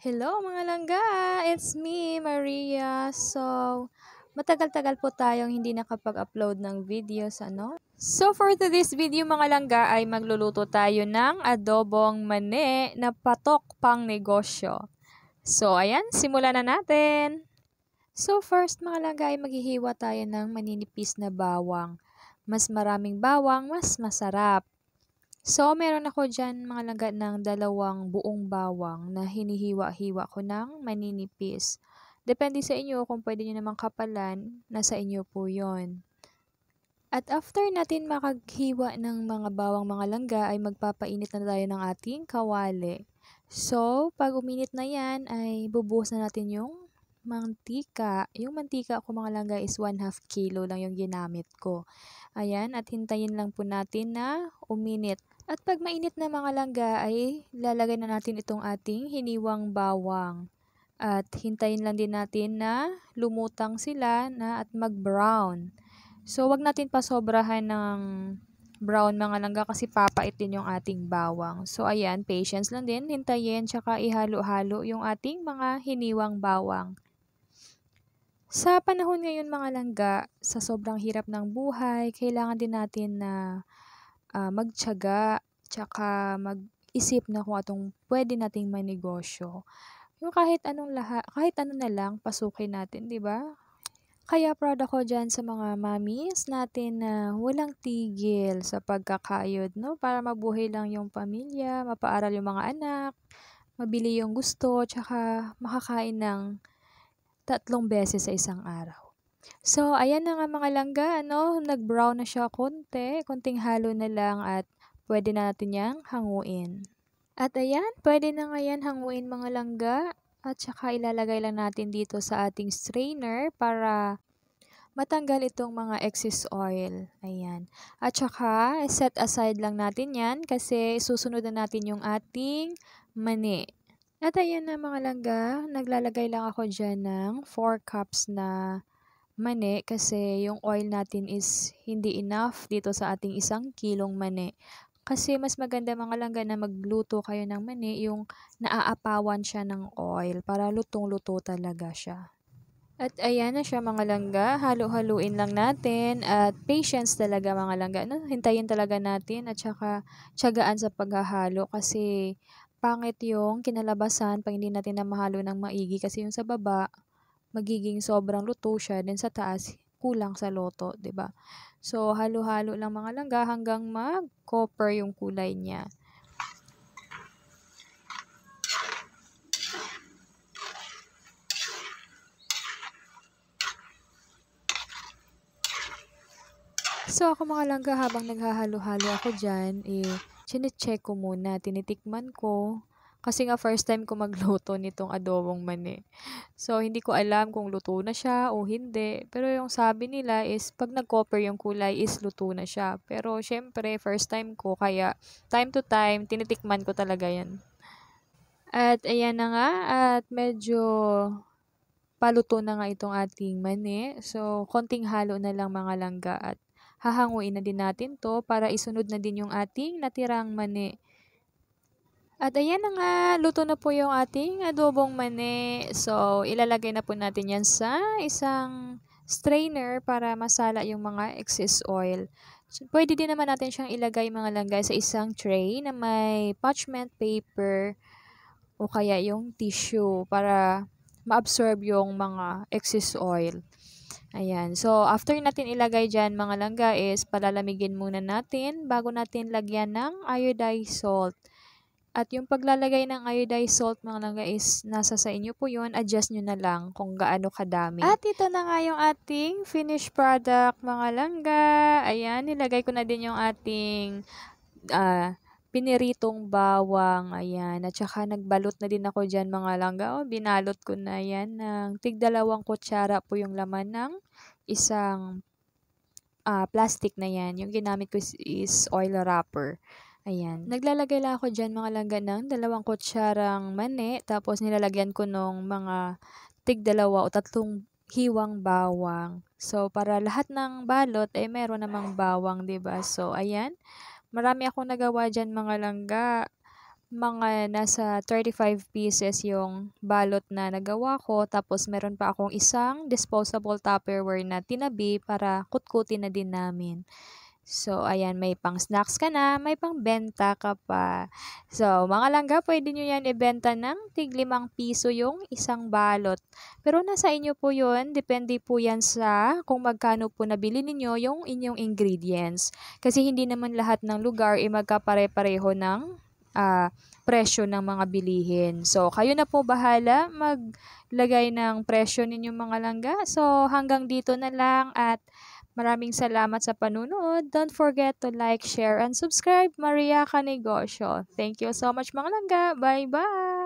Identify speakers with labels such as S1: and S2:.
S1: Hello mga langga! It's me, Maria. So, matagal-tagal po tayong hindi nakapag-upload ng videos, ano? So, for today's video mga langga ay magluluto tayo ng adobong mani na patok pang negosyo. So, ayan, simulan na natin! So, first mga langga ay maghihiwa tayo ng maninipis na bawang. Mas maraming bawang, mas masarap. So, meron ako diyan mga langga ng dalawang buong bawang na hinihiwa-hiwa ko ng maninipis. Depende sa inyo kung pwede nyo namang kapalan, nasa inyo po yon. At after natin makaghiwa ng mga bawang mga langga ay magpapainit na tayo ng ating kawali. So, pag uminit na yan ay bubuhos na natin yung mantika. Yung mantika ko mga langga is 1 half kilo lang yung ginamit ko. Ayan, at hintayin lang po natin na uminit. At pag mainit na mga langga ay lalagay na natin itong ating hiniwang bawang. At hintayin lang din natin na lumutang sila na at mag-brown. So wag natin pasobrahan ng brown mga langga kasi papait din yung ating bawang. So ayan, patience lang din, hintayin tsaka ihalo-halo yung ating mga hiniwang bawang. Sa panahon ngayon mga langga, sa sobrang hirap ng buhay, kailangan din natin na uh, uh, ah, magtiyaga tsaka mag-isip na kung atong pwede nating manegosyo. Yung kahit anong lahat, kahit ano na lang pasukin natin, 'di ba? Kaya proud ako dyan sa mga mommies natin na walang tigil sa pagkakayod, no? Para mabuhay lang yung pamilya, mapaaral yung mga anak, mabili yung gusto, tsaka makakain ng tatlong beses sa isang araw. So, ayan na nga mga langga, ano, nag-brown na siya konti, konting halo na lang at pwede na natin yang hanguin. At ayan, pwede na nga yan hanguin mga langga. At saka ilalagay lang natin dito sa ating strainer para matanggal itong mga excess oil. Ayan. At saka set aside lang natin yan kasi susunod na natin yung ating mani. At ayan na mga langga, naglalagay lang ako dyan ng 4 cups na mani kasi yung oil natin is hindi enough dito sa ating isang kilong mani. Kasi mas maganda mga langga na magluto kayo ng mani, yung naaapawan siya ng oil para lutong-luto talaga siya. At ayan na siya mga langga, halo-haluin lang natin at patience talaga mga langga. No? Hintayin talaga natin at saka tsagaan sa paghahalo kasi pangit yung kinalabasan pag hindi natin namahalo ng maigi kasi yung sa baba magiging sobrang luto siya, din sa taas, kulang sa loto, ba So, halo-halo lang mga langga hanggang mag-copper yung kulay niya. So, ako mga langga, habang naghahalo-halo ako diyan, eh, chine-check ko muna, tinitikman ko kasi nga first time ko magluto nitong adobong mani. So, hindi ko alam kung luto na siya o hindi. Pero yung sabi nila is pag nag-copper yung kulay is luto na siya. Pero syempre, first time ko. Kaya time to time, tinitikman ko talaga yan. At ayan na nga. At medyo paluto na nga itong ating mani. So, konting halo na lang mga langga at hahanguin na din natin to para isunod na din yung ating natirang mani. At ayan na nga, luto na po yung ating adobong mani. So, ilalagay na po natin yan sa isang strainer para masala yung mga excess oil. So, pwede din naman natin siyang ilagay mga langgay sa isang tray na may parchment paper o kaya yung tissue para maabsorb yung mga excess oil. Ayan. So, after natin ilagay dyan mga langga is palalamigin muna natin bago natin lagyan ng iodized salt. At yung paglalagay ng iodized salt mga langga is nasa sa inyo po yun. Adjust nyo na lang kung gaano kadami. At ito na nga yung ating finished product mga langga. Ayan, nilagay ko na din yung ating uh, piniritong bawang. Ayan, at saka nagbalot na din ako dyan mga langga. O, oh, binalot ko na yan ng tigdalawang kutsara po yung laman ng isang uh, plastic na yan. Yung ginamit ko is, is oil wrapper. Ayan. Naglalagay lang ako dyan mga langga ng dalawang kutsarang mani. Tapos nilalagyan ko nung mga tig dalawa o tatlong hiwang bawang. So, para lahat ng balot ay eh, meron namang bawang, ba diba? So, ayan. Marami akong nagawa dyan mga langga. Mga nasa 35 pieces yung balot na nagawa ko. Tapos, meron pa akong isang disposable tupperware na tinabi para kutkutin na din namin. So, ayan, may pang snacks ka na, may pang benta ka pa. So, mga langga, pwede nyo yan ibenta ng tig limang piso yung isang balot. Pero nasa inyo po yun, depende po yan sa kung magkano po nabili ninyo yung inyong ingredients. Kasi hindi naman lahat ng lugar ay magkapare-pareho ng uh, presyo ng mga bilihin. So, kayo na po bahala maglagay ng presyo ninyong mga langga. So, hanggang dito na lang at Maraming salamat sa panunood. Don't forget to like, share, and subscribe Maria Kanegosyo. Thank you so much mga langga. Bye-bye!